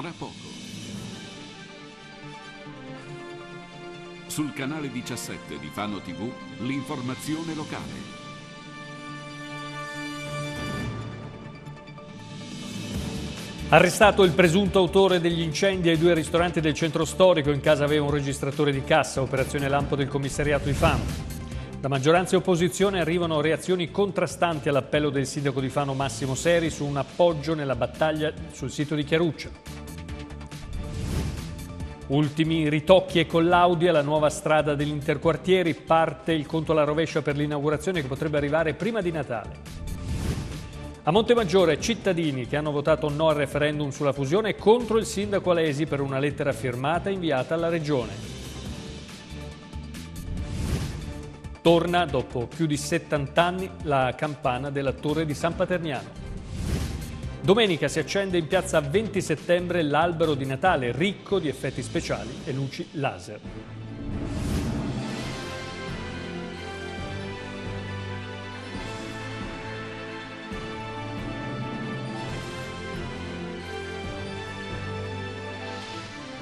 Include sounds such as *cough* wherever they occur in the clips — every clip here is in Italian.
tra poco. Sul canale 17 di Fano TV, l'informazione locale. Arrestato il presunto autore degli incendi ai due ristoranti del centro storico, in casa aveva un registratore di cassa, operazione lampo del commissariato di Fano. Da maggioranza e opposizione arrivano reazioni contrastanti all'appello del sindaco di Fano Massimo Seri su un appoggio nella battaglia sul sito di Chiaruccia. Ultimi ritocchi e collaudi alla nuova strada degli interquartieri, parte il conto alla rovescia per l'inaugurazione che potrebbe arrivare prima di Natale. A Montemaggiore cittadini che hanno votato no al referendum sulla fusione contro il sindaco Alesi per una lettera firmata inviata alla regione. Torna dopo più di 70 anni la campana della torre di San Paterniano. Domenica si accende in piazza 20 settembre l'albero di Natale ricco di effetti speciali e luci laser.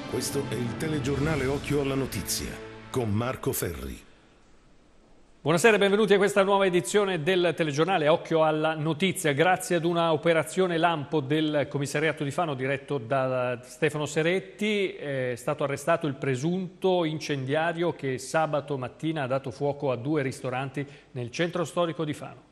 Questo è il telegiornale Occhio alla Notizia con Marco Ferri. Buonasera e benvenuti a questa nuova edizione del telegiornale Occhio alla Notizia. Grazie ad una operazione lampo del commissariato di Fano diretto da Stefano Seretti è stato arrestato il presunto incendiario che sabato mattina ha dato fuoco a due ristoranti nel centro storico di Fano.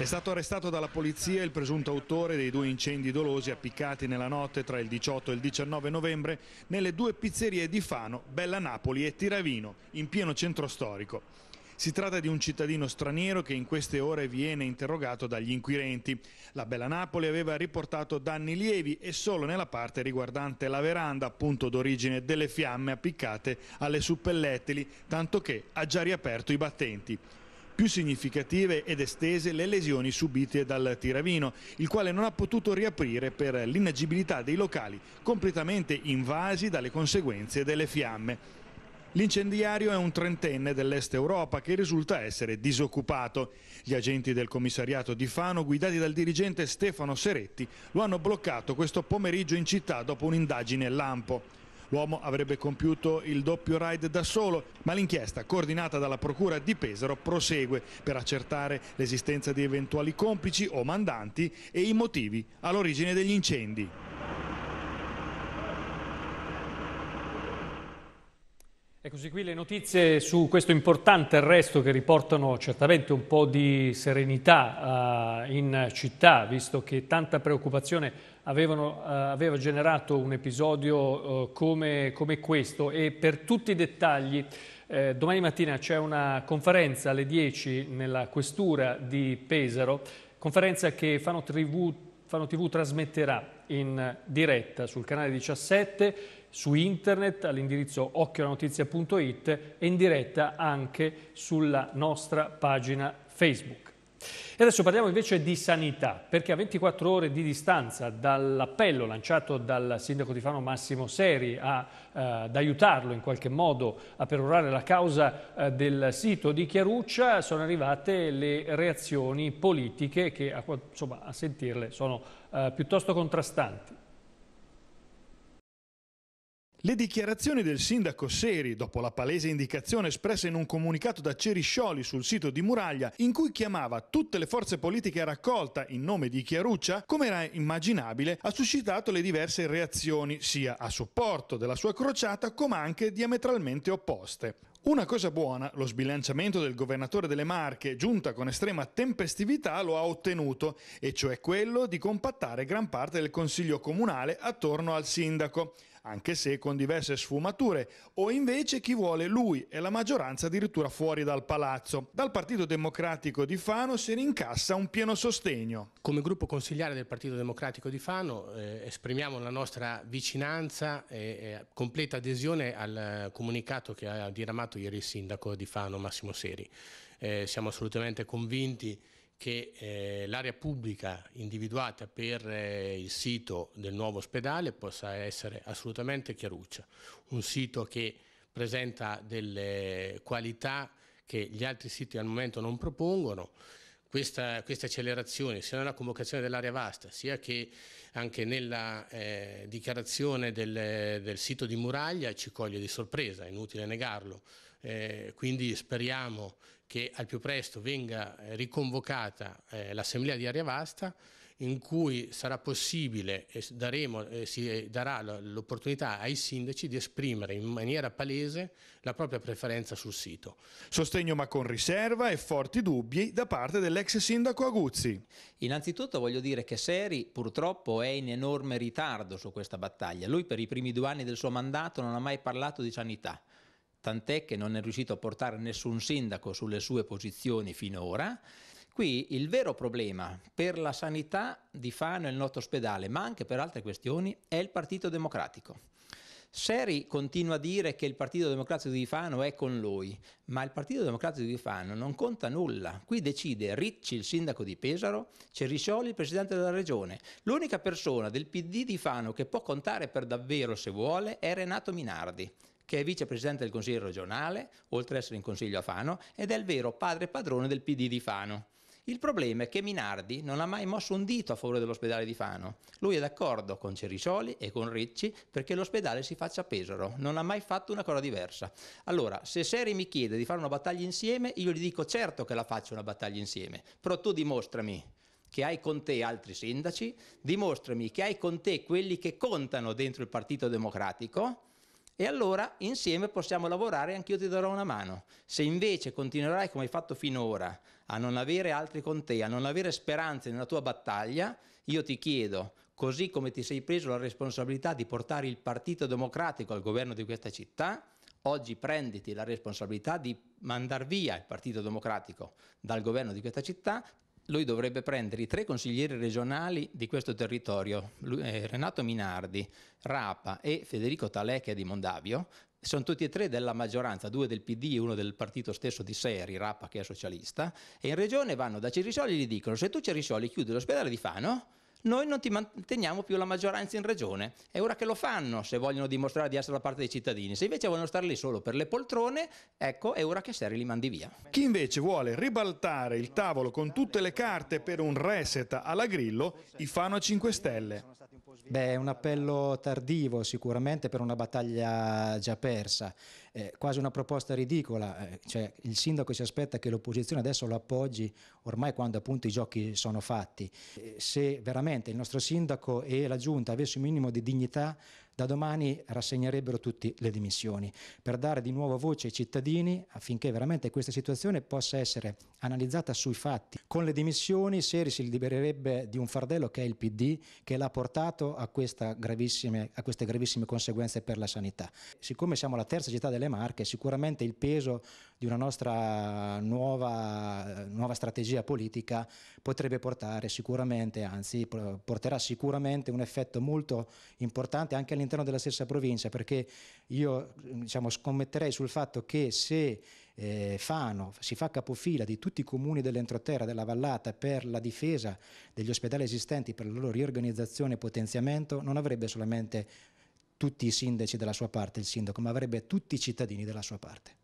È stato arrestato dalla polizia il presunto autore dei due incendi dolosi appiccati nella notte tra il 18 e il 19 novembre nelle due pizzerie di Fano, Bella Napoli e Tiravino, in pieno centro storico. Si tratta di un cittadino straniero che in queste ore viene interrogato dagli inquirenti. La Bella Napoli aveva riportato danni lievi e solo nella parte riguardante la veranda, appunto d'origine delle fiamme appiccate alle suppellettili, tanto che ha già riaperto i battenti più significative ed estese le lesioni subite dal Tiravino, il quale non ha potuto riaprire per l'inagibilità dei locali, completamente invasi dalle conseguenze delle fiamme. L'incendiario è un trentenne dell'est Europa che risulta essere disoccupato. Gli agenti del commissariato di Fano, guidati dal dirigente Stefano Seretti, lo hanno bloccato questo pomeriggio in città dopo un'indagine lampo. L'uomo avrebbe compiuto il doppio ride da solo, ma l'inchiesta, coordinata dalla Procura di Pesaro, prosegue per accertare l'esistenza di eventuali complici o mandanti e i motivi all'origine degli incendi. E così qui le notizie su questo importante arresto che riportano certamente un po' di serenità uh, in città, visto che tanta preoccupazione avevano, eh, aveva generato un episodio eh, come, come, questo e per tutti i dettagli eh, domani mattina c'è una conferenza alle 10 nella questura di Pesaro, conferenza che Fano TV, Fano TV trasmetterà in diretta sul canale 17 su internet all'indirizzo occhiolanotizia.it e in diretta anche sulla nostra pagina Facebook. E adesso parliamo invece di sanità, perché a 24 ore di distanza dall'appello lanciato dal sindaco di Fano Massimo Seri a, eh, ad aiutarlo in qualche modo a perorare la causa eh, del sito di Chiaruccia, sono arrivate le reazioni politiche che a, insomma, a sentirle sono eh, piuttosto contrastanti. Le dichiarazioni del sindaco Seri, dopo la palese indicazione espressa in un comunicato da Ceriscioli sul sito di Muraglia, in cui chiamava tutte le forze politiche a raccolta in nome di Chiaruccia, come era immaginabile, ha suscitato le diverse reazioni, sia a supporto della sua crociata, come anche diametralmente opposte. Una cosa buona, lo sbilanciamento del governatore delle Marche, giunta con estrema tempestività, lo ha ottenuto, e cioè quello di compattare gran parte del Consiglio comunale attorno al sindaco anche se con diverse sfumature, o invece chi vuole lui e la maggioranza addirittura fuori dal palazzo. Dal Partito Democratico di Fano si rincassa un pieno sostegno. Come gruppo consigliare del Partito Democratico di Fano eh, esprimiamo la nostra vicinanza e, e completa adesione al comunicato che ha diramato ieri il sindaco di Fano Massimo Seri. Eh, siamo assolutamente convinti che eh, l'area pubblica individuata per eh, il sito del nuovo ospedale possa essere assolutamente chiaruccia, un sito che presenta delle qualità che gli altri siti al momento non propongono, questa, queste accelerazioni sia nella convocazione dell'area vasta sia che anche nella eh, dichiarazione del, del, sito di Muraglia ci coglie di sorpresa, è inutile negarlo. Eh, quindi speriamo che al più presto venga eh, riconvocata eh, l'assemblea di Aria Vasta in cui sarà possibile e daremo, eh, si darà l'opportunità ai sindaci di esprimere in maniera palese la propria preferenza sul sito. Sostegno ma con riserva e forti dubbi da parte dell'ex sindaco Aguzzi. Innanzitutto voglio dire che Seri purtroppo è in enorme ritardo su questa battaglia. Lui per i primi due anni del suo mandato non ha mai parlato di sanità tant'è che non è riuscito a portare nessun sindaco sulle sue posizioni finora. Qui il vero problema per la sanità di Fano e il nostro ospedale, ma anche per altre questioni, è il Partito Democratico. Seri continua a dire che il Partito Democratico di Fano è con lui, ma il Partito Democratico di Fano non conta nulla. Qui decide Ricci, il sindaco di Pesaro, Ceriscioli, il presidente della regione. L'unica persona del PD di Fano che può contare per davvero se vuole è Renato Minardi che è vicepresidente del Consiglio regionale, oltre ad essere in Consiglio a Fano, ed è il vero padre e padrone del PD di Fano. Il problema è che Minardi non ha mai mosso un dito a favore dell'ospedale di Fano. Lui è d'accordo con Cerisoli e con Ricci perché l'ospedale si faccia a Pesaro, non ha mai fatto una cosa diversa. Allora, se Seri mi chiede di fare una battaglia insieme, io gli dico certo che la faccio una battaglia insieme, però tu dimostrami che hai con te altri sindaci, dimostrami che hai con te quelli che contano dentro il Partito Democratico e allora insieme possiamo lavorare e anch'io ti darò una mano. Se invece continuerai come hai fatto finora a non avere altri con te, a non avere speranze nella tua battaglia, io ti chiedo, così come ti sei preso la responsabilità di portare il Partito Democratico al governo di questa città, oggi prenditi la responsabilità di mandar via il Partito Democratico dal governo di questa città, lui dovrebbe prendere i tre consiglieri regionali di questo territorio, eh, Renato Minardi, Rapa e Federico Talè che è di Mondavio, sono tutti e tre della maggioranza, due del PD e uno del partito stesso di Seri, Rapa che è socialista, e in regione vanno da Cerisoli e gli dicono se tu Cerisoli chiudi l'ospedale di Fano noi non ti manteniamo più la maggioranza in regione. È ora che lo fanno se vogliono dimostrare di essere la parte dei cittadini. Se invece vogliono stare lì solo per le poltrone, ecco, è ora che Seri li mandi via. Chi invece vuole ribaltare il tavolo con tutte le carte per un reset alla Grillo, i Fano 5 Stelle. Beh, è un appello tardivo sicuramente per una battaglia già persa, eh, quasi una proposta ridicola, eh, cioè il sindaco si aspetta che l'opposizione adesso lo appoggi ormai quando appunto i giochi sono fatti. se veramente il nostro sindaco e la giunta avessero un minimo di dignità da domani rassegnerebbero tutti le dimissioni per dare di nuovo voce ai cittadini affinché veramente questa situazione possa essere analizzata sui fatti. Con le dimissioni Seri si libererebbe di un fardello che è il PD che l'ha portato a, a, queste gravissime conseguenze per la sanità. Siccome siamo la terza città delle Marche, sicuramente il peso di una nostra nuova, nuova strategia politica potrebbe portare sicuramente, anzi porterà sicuramente un effetto molto importante anche all'interno della stessa provincia perché io diciamo, scommetterei sul fatto che se eh, Fano si fa capofila di tutti i comuni dell'entroterra, della vallata per la difesa degli ospedali esistenti, per la loro riorganizzazione e potenziamento, non avrebbe solamente tutti i sindaci della sua parte il sindaco, ma avrebbe tutti i cittadini della sua parte.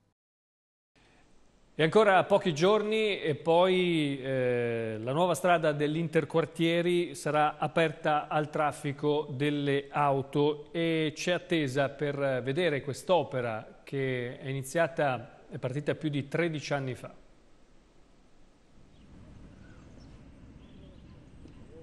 E ancora pochi giorni e poi eh, la nuova strada dell'Interquartieri sarà aperta al traffico delle auto e c'è attesa per vedere quest'opera che è iniziata, è partita più di 13 anni fa.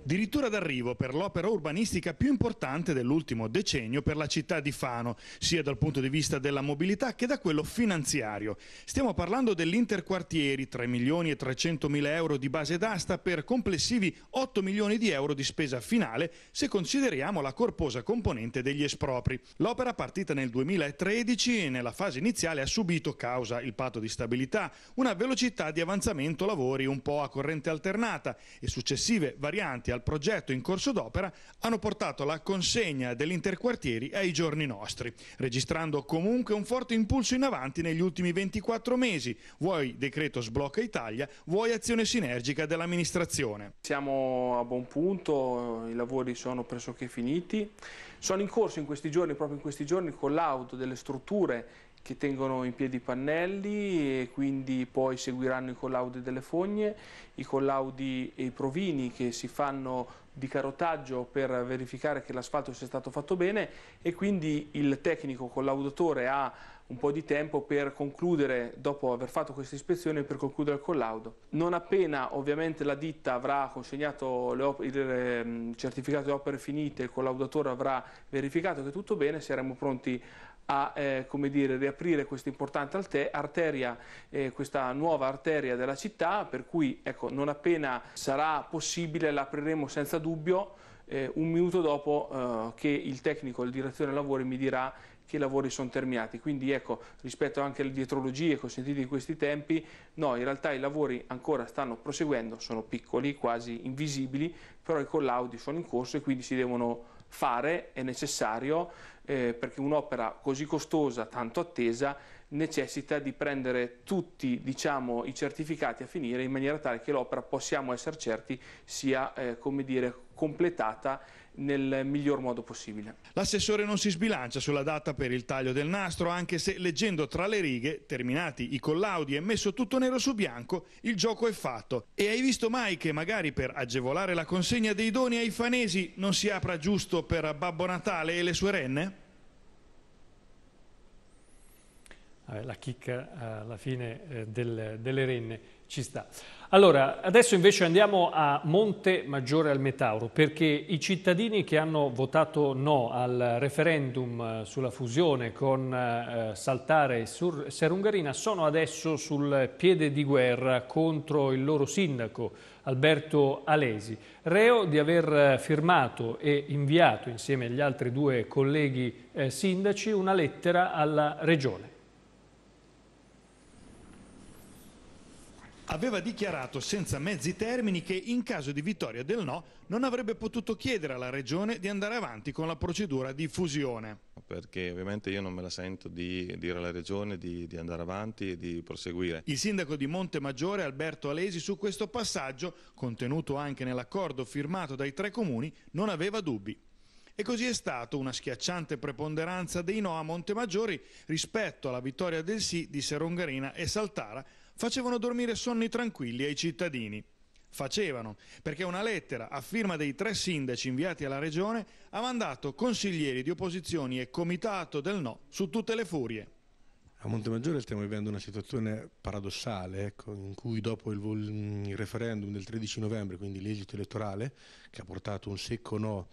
Addirittura d'arrivo per l'opera urbanistica più importante dell'ultimo decennio per la città di Fano, sia dal punto di vista della mobilità che da quello finanziario. Stiamo parlando dell'interquartieri, 3 milioni e 300 mila euro di base d'asta per complessivi 8 milioni di euro di spesa finale se consideriamo la corposa componente degli espropri. L'opera partita nel 2013 e nella fase iniziale ha subito, causa il patto di stabilità, una velocità di avanzamento lavori un po' a corrente alternata e successive varianti al progetto in corso d'opera hanno portato la consegna dell'interquartieri ai giorni nostri, registrando comunque un forte impulso in avanti negli ultimi 24 mesi, vuoi decreto sblocca Italia, vuoi azione sinergica dell'amministrazione. Siamo a buon punto, i lavori sono pressoché finiti, sono in corso in questi giorni, proprio in questi giorni, il collaudo delle strutture che tengono in piedi i pannelli e quindi poi seguiranno i collaudi delle fogne, i collaudi e i provini che si fanno di carotaggio per verificare che l'asfalto sia stato fatto bene e quindi il tecnico collaudatore ha un po' di tempo per concludere, dopo aver fatto questa ispezione, per concludere il collaudo. Non appena ovviamente la ditta avrà consegnato il ehm, certificato di opere finite, il collaudatore avrà verificato che tutto bene, saremo pronti a eh, dire, riaprire questa importante arteria, eh, questa nuova arteria della città, per cui ecco, non appena sarà possibile l'apriremo senza dubbio eh, un minuto dopo eh, che il tecnico, il direzione lavori mi dirà che i lavori sono terminati. Quindi ecco, rispetto anche alle dietrologie consentite in questi tempi, no, in realtà i lavori ancora stanno proseguendo, sono piccoli, quasi invisibili, però i collaudi sono in corso e quindi si devono fare è necessario eh, perché un'opera così costosa, tanto attesa, necessita di prendere tutti diciamo, i certificati a finire in maniera tale che l'opera possiamo essere certi sia eh, come dire, completata nel miglior modo possibile. L'assessore non si sbilancia sulla data per il taglio del nastro, anche se leggendo tra le righe, terminati i collaudi e messo tutto nero su bianco, il gioco è fatto. E hai visto mai che magari per agevolare la consegna dei doni ai fanesi non si apra giusto per Babbo Natale e le sue renne? Eh, la chicca eh, alla fine eh, delle renne ci sta. Allora, adesso invece andiamo a Monte Maggiore al Metauro, perché i cittadini che hanno votato no al referendum eh, sulla fusione con eh, Saltare e Serungarina sono adesso sul piede di guerra contro il loro sindaco Alberto Alesi, reo di aver eh, firmato e inviato insieme agli altri due colleghi eh, sindaci una lettera alla Regione. aveva dichiarato senza mezzi termini che in caso di vittoria del no non avrebbe potuto chiedere alla Regione di andare avanti con la procedura di fusione. Perché ovviamente io non me la sento di dire alla Regione di, di andare avanti e di proseguire. Il sindaco di Monte Maggiore, Alberto Alesi su questo passaggio, contenuto anche nell'accordo firmato dai tre comuni, non aveva dubbi. E così è stato una schiacciante preponderanza dei no a Montemaggiori rispetto alla vittoria del sì di Serongarina e Saltara facevano dormire sonni tranquilli ai cittadini. Facevano, perché una lettera a firma dei tre sindaci inviati alla regione ha mandato consiglieri di opposizioni e comitato del no su tutte le furie. A Montemaggiore stiamo vivendo una situazione paradossale, ecco, in cui dopo il, mm, il, referendum del 13 novembre, quindi l'esito elettorale, che ha portato un secco no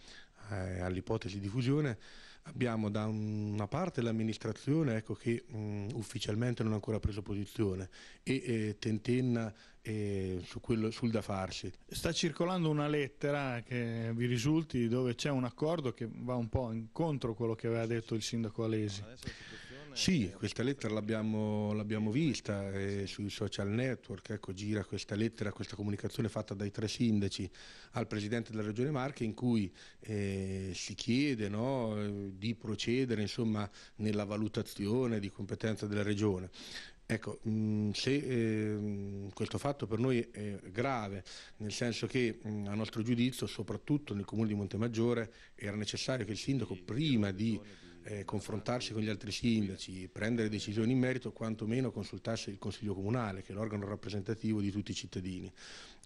eh, all'ipotesi di fusione, Abbiamo da una parte l'amministrazione ecco, che mh, ufficialmente non ha ancora preso posizione e eh, tentenna eh, su quello, sul da farsi. Sta circolando una lettera che vi risulti dove c'è un accordo che va un po' incontro a quello che aveva detto il sindaco Alesi. No, sì, questa lettera l'abbiamo vista eh, sui social network, ecco, gira questa lettera, questa comunicazione fatta dai tre sindaci al Presidente della Regione Marche in cui eh, si chiede no, di procedere insomma, nella valutazione di competenza della Regione. Ecco, mm, se, ehm, questo fatto per noi è grave, nel senso che mm, a nostro giudizio, soprattutto nel comune di Montemaggiore, era necessario che il sindaco prima di eh, confrontarsi con gli altri sindaci, prendere decisioni in merito, quantomeno consultarsi il Consiglio Comunale, che è l'organo rappresentativo di tutti i cittadini.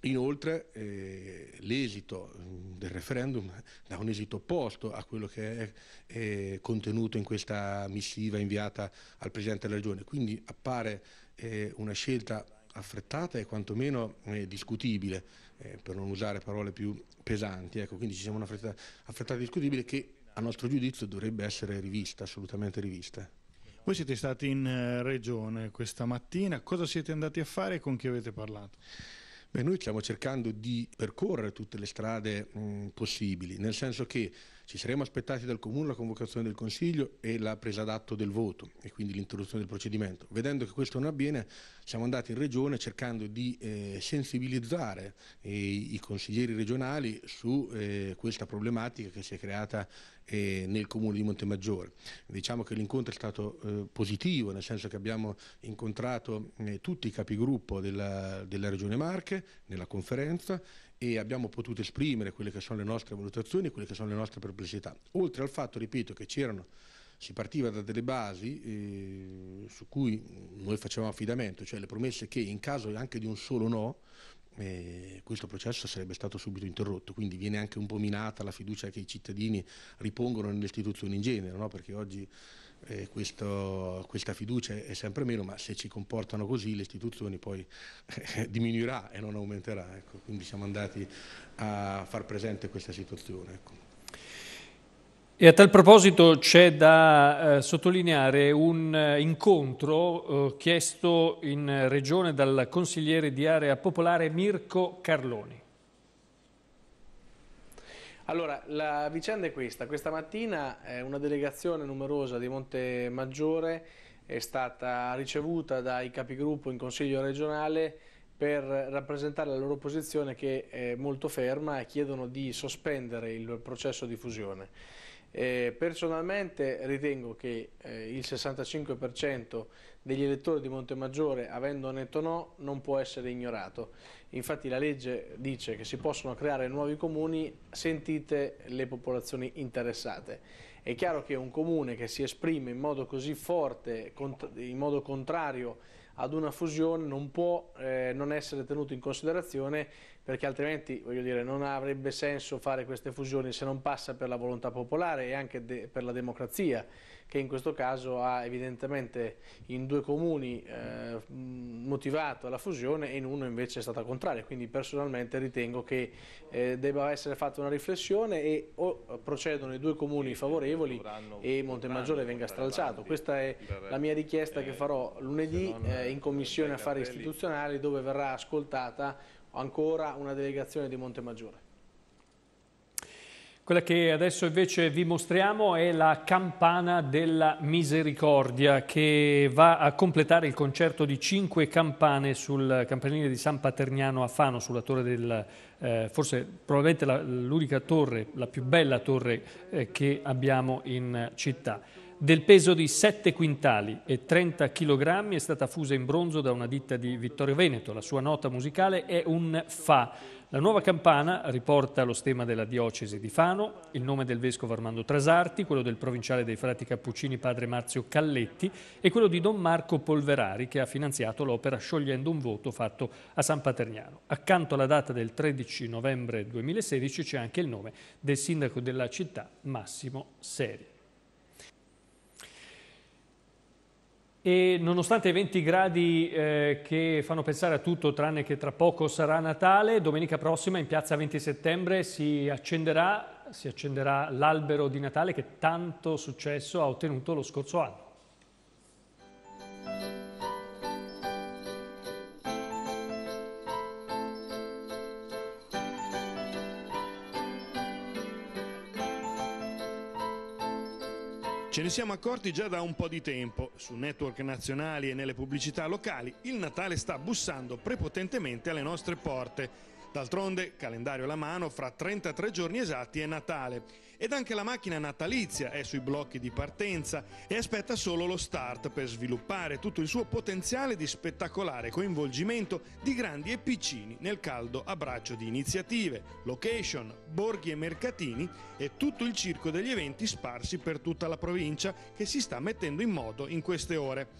Inoltre eh, l'esito mm, del referendum *laughs* dà un esito opposto a quello che è, è contenuto in questa missiva inviata al Presidente della Regione, quindi appare eh, una scelta affrettata e quantomeno eh, discutibile, eh, per non usare parole più pesanti, ecco, quindi ci siamo una affrettata, affrettata discutibile che a nostro giudizio dovrebbe essere rivista, assolutamente rivista. Voi siete stati in eh, regione questa mattina, cosa siete andati a fare e con chi avete parlato? Beh, noi stiamo cercando di percorrere tutte le strade mh, possibili, nel senso che ci saremmo aspettati dal Comune la convocazione del Consiglio e la presa d'atto del voto e quindi l'interruzione del procedimento. Vedendo che questo non avviene siamo andati in regione cercando di eh, sensibilizzare eh, i consiglieri regionali su eh, questa problematica che si è creata eh, nel comune di Montemaggiore. Diciamo che l'incontro è stato eh, positivo, nel senso che abbiamo incontrato eh, tutti i capigruppo della, della regione Marche nella conferenza e abbiamo potuto esprimere quelle che sono le nostre valutazioni e quelle che sono le nostre perplessità. Oltre al fatto, ripeto, che c'erano si partiva da delle basi eh, su cui noi facevamo affidamento, cioè le promesse che in caso anche di un solo no eh, questo processo sarebbe stato subito interrotto, quindi viene anche un po' minata la fiducia che i cittadini ripongono nelle istituzioni in genere, no? perché oggi eh, questo, questa fiducia è sempre meno, ma se ci comportano così le istituzioni poi eh, diminuirà e non aumenterà, ecco. quindi siamo andati a far presente questa situazione. Ecco. E a tal proposito c'è da eh, sottolineare un eh, incontro eh, chiesto in regione dal consigliere di area popolare Mirko Carloni. Allora, la vicenda è questa. Questa mattina eh, una delegazione numerosa di Monte Maggiore è stata ricevuta dai capigruppo in consiglio regionale per rappresentare la loro posizione che è molto ferma e chiedono di sospendere il processo di fusione. Eh, personalmente ritengo che eh, il 65% degli elettori di Montemaggiore, avendo netto no, non può essere ignorato. Infatti la legge dice che si possono creare nuovi comuni sentite le popolazioni interessate. È chiaro che un comune che si esprime in modo così forte, in modo contrario ad una fusione, non può eh, non essere tenuto in considerazione perché altrimenti voglio dire, non avrebbe senso fare queste fusioni se non passa per la volontà popolare e anche per la democrazia, che in questo caso ha evidentemente in due comuni eh, motivato la fusione e in uno invece è stata contraria, quindi personalmente ritengo che eh, debba essere fatta una riflessione e o procedono i due comuni favorevoli vorranno, e Montemaggiore venga stralciato. Questa è la mia richiesta eh, che farò lunedì eh, in Commissione Affari Istituzionali dove verrà ascoltata ancora una delegazione di Montemaggiore. Quella che adesso invece vi mostriamo è la campana della misericordia che va a completare il concerto di cinque campane sul campanile di San Paterniano a Fano, sulla torre del, eh, forse probabilmente l'unica torre, la più bella torre eh, che abbiamo in città del peso di 7 quintali e 30 kg è stata fusa in bronzo da una ditta di Vittorio Veneto. La sua nota musicale è un Fa. La nuova campana riporta lo stemma della diocesi di Fano, il nome del vescovo Armando Trasarti, quello del provinciale dei frati cappuccini padre Marzio Calletti e quello di Don Marco Polverari che ha finanziato l'opera sciogliendo un voto fatto a San Paterniano. Accanto alla data del 13 novembre 2016 c'è anche il nome del sindaco della città Massimo Seri. E nonostante i 20 gradi eh, che fanno pensare a tutto, tranne che tra poco sarà Natale, domenica prossima in piazza 20 settembre si accenderà, si accenderà l'albero di Natale che tanto successo ha ottenuto lo scorso anno. Ce ne siamo accorti già da un po' di tempo. Su network nazionali e nelle pubblicità locali il Natale sta bussando prepotentemente alle nostre porte D'altronde, calendario alla mano, fra 33 giorni esatti è Natale ed anche la macchina natalizia è sui blocchi di partenza e aspetta solo lo start per sviluppare tutto il suo potenziale di spettacolare coinvolgimento di grandi e piccini nel caldo abbraccio di iniziative, location, borghi e mercatini e tutto il circo degli eventi sparsi per tutta la provincia che si sta mettendo in moto in queste ore.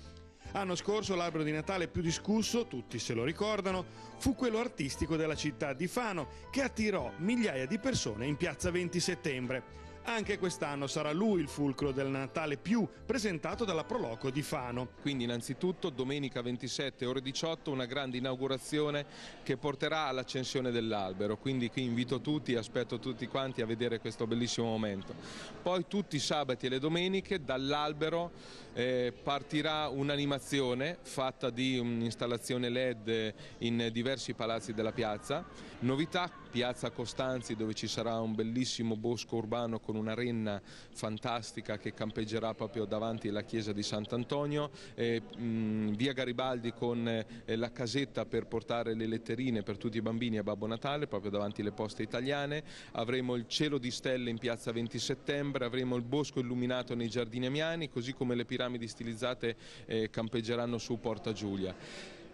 L'anno scorso l'albero di Natale più discusso, tutti se lo ricordano, fu quello artistico della città di Fano, che attirò migliaia di persone in piazza 20 settembre. Anche quest'anno sarà lui il fulcro del Natale più presentato dalla Proloco di Fano. Quindi innanzitutto domenica 27 ore 18 una grande inaugurazione che porterà all'accensione dell'albero, quindi qui invito tutti, aspetto tutti quanti a vedere questo bellissimo momento. Poi tutti i sabati e le domeniche dall'albero eh, partirà un'animazione fatta di un'installazione LED in diversi palazzi della piazza. Novità, piazza Costanzi dove ci sarà un bellissimo bosco urbano con una renna fantastica che campeggerà proprio davanti alla chiesa di Sant'Antonio, eh, mm, via Garibaldi con eh, la casetta per portare le letterine per tutti i bambini a Babbo Natale, proprio davanti alle poste italiane, avremo il cielo di stelle in piazza 20 settembre, avremo il bosco illuminato nei giardini amiani, così come le piramidi piramidi stilizzate eh, campeggeranno su Porta Giulia.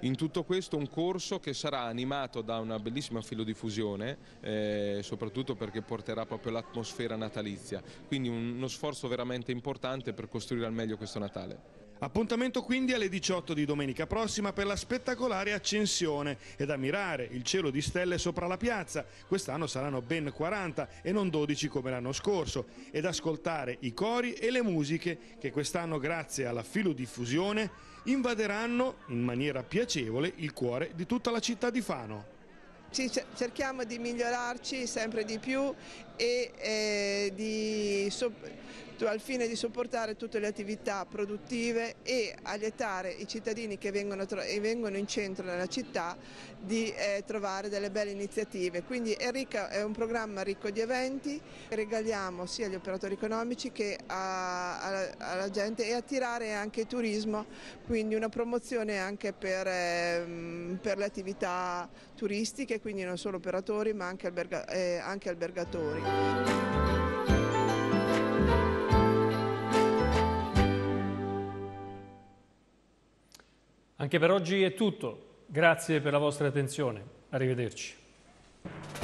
In tutto questo un corso che sarà animato da una bellissima filodiffusione, eh, soprattutto perché porterà proprio l'atmosfera natalizia, quindi uno sforzo veramente importante per costruire al meglio questo Natale. Appuntamento quindi alle 18 di domenica prossima per la spettacolare accensione ed ammirare il cielo di stelle sopra la piazza, quest'anno saranno ben 40 e non 12 come l'anno scorso, ed ascoltare i cori e le musiche che quest'anno grazie alla filodiffusione invaderanno in maniera piacevole il cuore di tutta la città di Fano cerchiamo di migliorarci sempre di più e eh, di al fine di supportare tutte le attività produttive e allietare i cittadini che vengono, vengono in centro nella città di eh, trovare delle belle iniziative. Quindi è, ricca, è, un programma ricco di eventi, regaliamo sia agli operatori economici che a, a, alla gente e attirare anche il turismo, quindi una promozione anche per, eh, per le attività turistiche, quindi non solo operatori ma anche, alberga, eh, anche albergatori. Anche per oggi è tutto. Grazie per la vostra attenzione. Arrivederci.